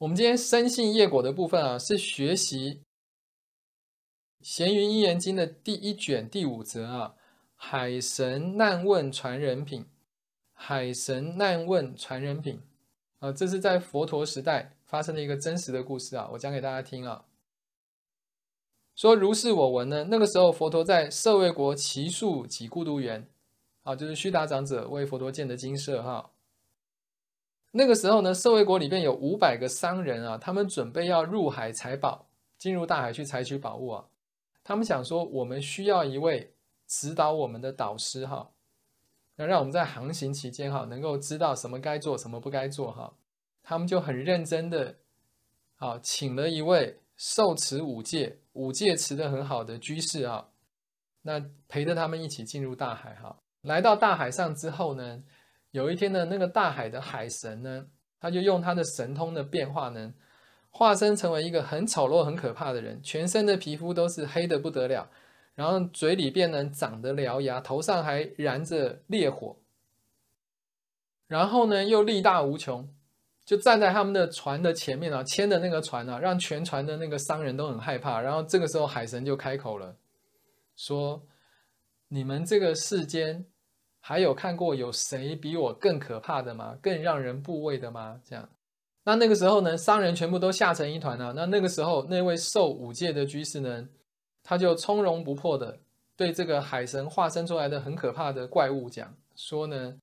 我们今天生信业果的部分啊，是学习《闲云一言经》的第一卷第五则啊。海神难问传人品，海神难问传人品啊，这是在佛陀时代发生的一个真实的故事啊。我讲给大家听啊。说如是我闻呢，那个时候佛陀在舍卫国祇树及孤独园，啊，就是须达长者为佛陀建的精舍哈。那个时候呢，社会国里面有五百个商人啊，他们准备要入海采宝，进入大海去采取宝物啊。他们想说，我们需要一位指导我们的导师哈，那让我们在航行期间哈，能够知道什么该做，什么不该做哈。他们就很认真的，啊，请了一位受持五戒，五戒持得很好的居士啊，那陪着他们一起进入大海哈。来到大海上之后呢？有一天呢，那个大海的海神呢，他就用他的神通的变化呢，化身成为一个很丑陋、很可怕的人，全身的皮肤都是黑的不得了，然后嘴里边呢长着獠牙，头上还燃着烈火，然后呢又力大无穷，就站在他们的船的前面啊，牵着那个船啊，让全船的那个商人都很害怕。然后这个时候海神就开口了，说：“你们这个世间。”还有看过有谁比我更可怕的吗？更让人怖畏的吗？这样，那那个时候呢，三人全部都吓成一团了。那那个时候，那位受五戒的居士呢，他就从容不迫的对这个海神化身出来的很可怕的怪物讲说呢，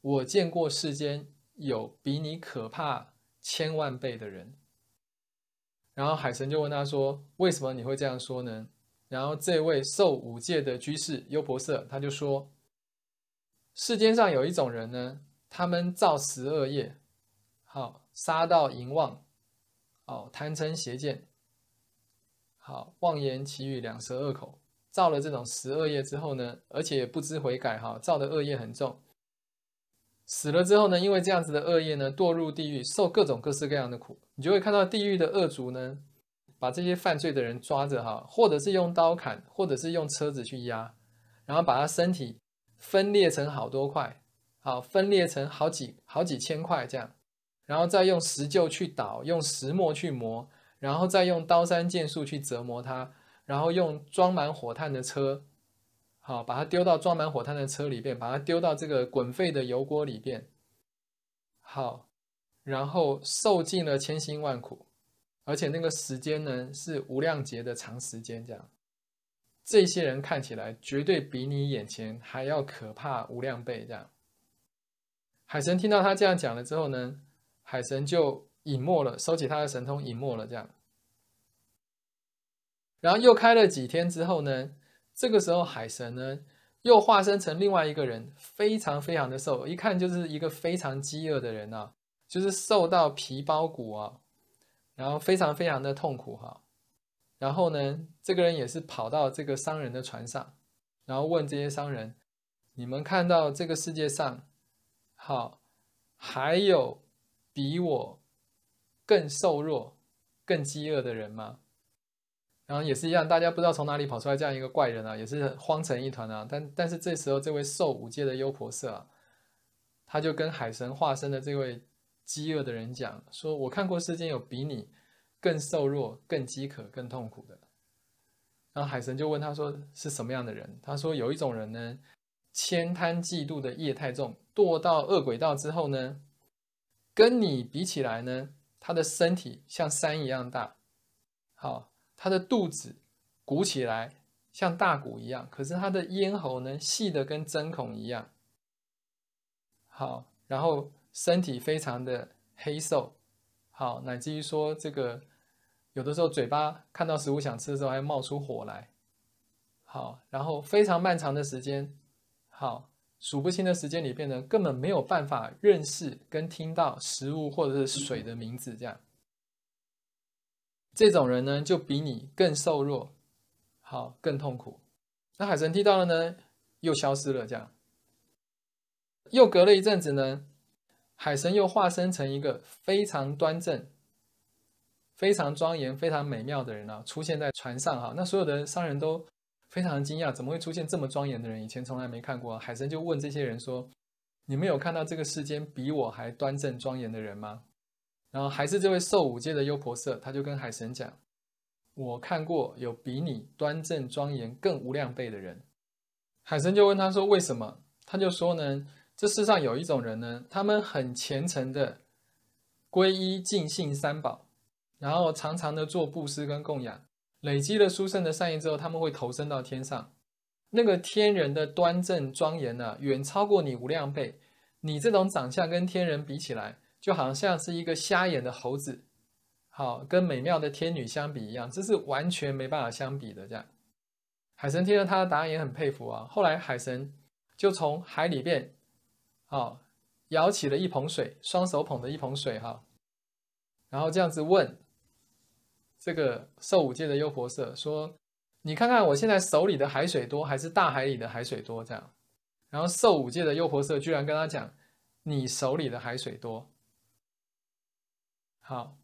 我见过世间有比你可怕千万倍的人。然后海神就问他说，为什么你会这样说呢？然后这位受五戒的居士优婆塞他就说。世间上有一种人呢，他们造十恶业，好，杀盗淫妄，哦，贪嗔邪见，好，妄言绮语两舌恶口，造了这种十恶业之后呢，而且不知悔改，哈，造的恶业很重。死了之后呢，因为这样子的恶业呢，堕入地狱，受各种各式各样的苦。你就会看到地狱的恶卒呢，把这些犯罪的人抓着，哈，或者是用刀砍，或者是用车子去压，然后把他身体。分裂成好多块，好分裂成好几好几千块这样，然后再用石臼去捣，用石磨去磨，然后再用刀山剑术去折磨它，然后用装满火炭的车，好把它丢到装满火炭的车里边，把它丢到这个滚沸的油锅里边，好，然后受尽了千辛万苦，而且那个时间呢是无量劫的长时间这样。这些人看起来绝对比你眼前还要可怕无量倍这样。海神听到他这样讲了之后呢，海神就隐没了，收起他的神通隐没了这样。然后又开了几天之后呢，这个时候海神呢又化身成另外一个人，非常非常的瘦，一看就是一个非常饥饿的人啊，就是瘦到皮包骨啊，然后非常非常的痛苦哈。然后呢，这个人也是跑到这个商人的船上，然后问这些商人：“你们看到这个世界上，好，还有比我更瘦弱、更饥饿的人吗？”然后也是一样，大家不知道从哪里跑出来这样一个怪人啊，也是慌成一团啊。但但是这时候，这位受五戒的优婆塞，他就跟海神化身的这位饥饿的人讲：“说我看过世间有比你。”更瘦弱、更饥渴、更痛苦的。然后海神就问他说：“是什么样的人？”他说：“有一种人呢，悭贪嫉妒的业太重，堕到恶鬼道之后呢，跟你比起来呢，他的身体像山一样大，好，他的肚子鼓起来像大鼓一样，可是他的咽喉呢细的跟针孔一样，好，然后身体非常的黑瘦。”好，乃至于说这个，有的时候嘴巴看到食物想吃的时候还冒出火来，好，然后非常漫长的时间，好数不清的时间里，边呢，根本没有办法认识跟听到食物或者是水的名字，这样，这种人呢就比你更瘦弱，好，更痛苦。那海神听到了呢，又消失了，这样，又隔了一阵子呢。海神又化身成一个非常端正、非常庄严、非常美妙的人啊，出现在船上哈。那所有的商人都非常惊讶，怎么会出现这么庄严的人？以前从来没看过。海神就问这些人说：“你们有看到这个世间比我还端正庄严的人吗？”然后还是这位受五戒的优婆塞，他就跟海神讲：“我看过有比你端正庄严更无量倍的人。”海神就问他说：“为什么？”他就说呢。这世上有一种人呢，他们很虔诚的皈依尽信三宝，然后常常的做布施跟供养，累积了殊胜的善业之后，他们会投生到天上。那个天人的端正庄严呢，远超过你无量倍。你这种长相跟天人比起来，就好像是一个瞎眼的猴子，好跟美妙的天女相比一样，这是完全没办法相比的。这样，海神听了他的答案也很佩服啊。后来海神就从海里面。好，舀起了一捧水，双手捧着一捧水哈，然后这样子问这个兽五界的优婆塞说：“你看看我现在手里的海水多，还是大海里的海水多？”这样，然后兽五界的优婆塞居然跟他讲：“你手里的海水多。”好，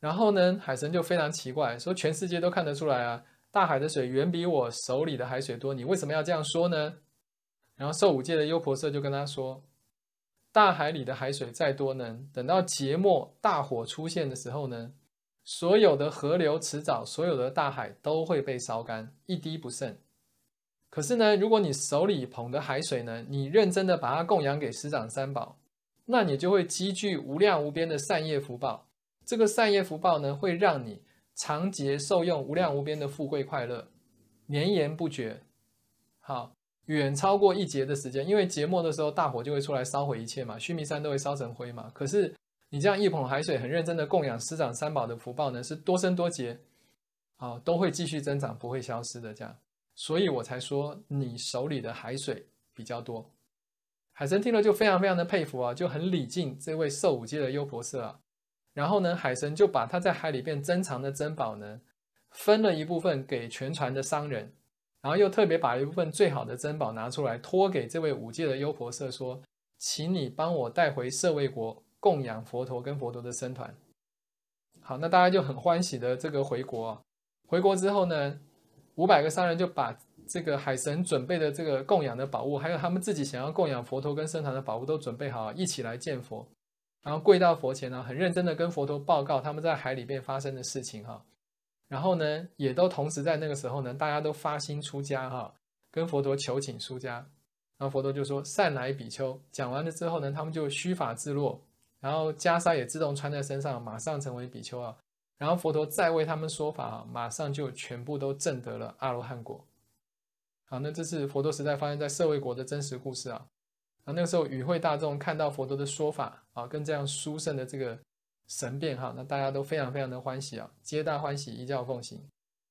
然后呢，海神就非常奇怪，说：“全世界都看得出来啊，大海的水远比我手里的海水多，你为什么要这样说呢？”然后兽五界的优婆塞就跟他说。大海里的海水再多呢，等到劫末大火出现的时候呢，所有的河流、池沼、所有的大海都会被烧干，一滴不剩。可是呢，如果你手里捧的海水呢，你认真的把它供养给师长三宝，那你就会积聚无量无边的善业福报。这个善业福报呢，会让你长劫受用无量无边的富贵快乐，绵延不绝。好。远超过一劫的时间，因为劫末的时候大火就会出来烧毁一切嘛，须弥山都会烧成灰嘛。可是你这样一捧海水，很认真的供养师长三宝的福报呢，是多生多劫啊，都会继续增长，不会消失的。这样，所以我才说你手里的海水比较多。海神听了就非常非常的佩服啊，就很礼敬这位受五阶的优婆塞啊。然后呢，海神就把他在海里边珍藏的珍宝呢，分了一部分给全船的商人。然后又特别把一部分最好的珍宝拿出来，托给这位五界的优婆塞说：“请你帮我带回舍卫国供养佛陀跟佛陀的僧团。”好，那大家就很欢喜的这个回国。回国之后呢，五百个商人就把这个海神准备的这个供养的宝物，还有他们自己想要供养佛陀跟僧团的宝物都准备好，一起来见佛，然后跪到佛前呢，很认真的跟佛陀报告他们在海里面发生的事情哈。然后呢，也都同时在那个时候呢，大家都发心出家哈，跟佛陀求请出家，然后佛陀就说善来比丘。讲完了之后呢，他们就虚法自落，然后袈裟也自动穿在身上，马上成为比丘啊。然后佛陀再为他们说法，马上就全部都证得了阿罗汉果。好，那这是佛陀时代发生在社会国的真实故事啊。啊，那个时候与会大众看到佛陀的说法啊，跟这样殊胜的这个。神变哈，那大家都非常非常的欢喜啊，皆大欢喜，一教奉行。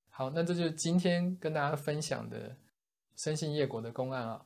好，那这就是今天跟大家分享的生信业果的公案啊。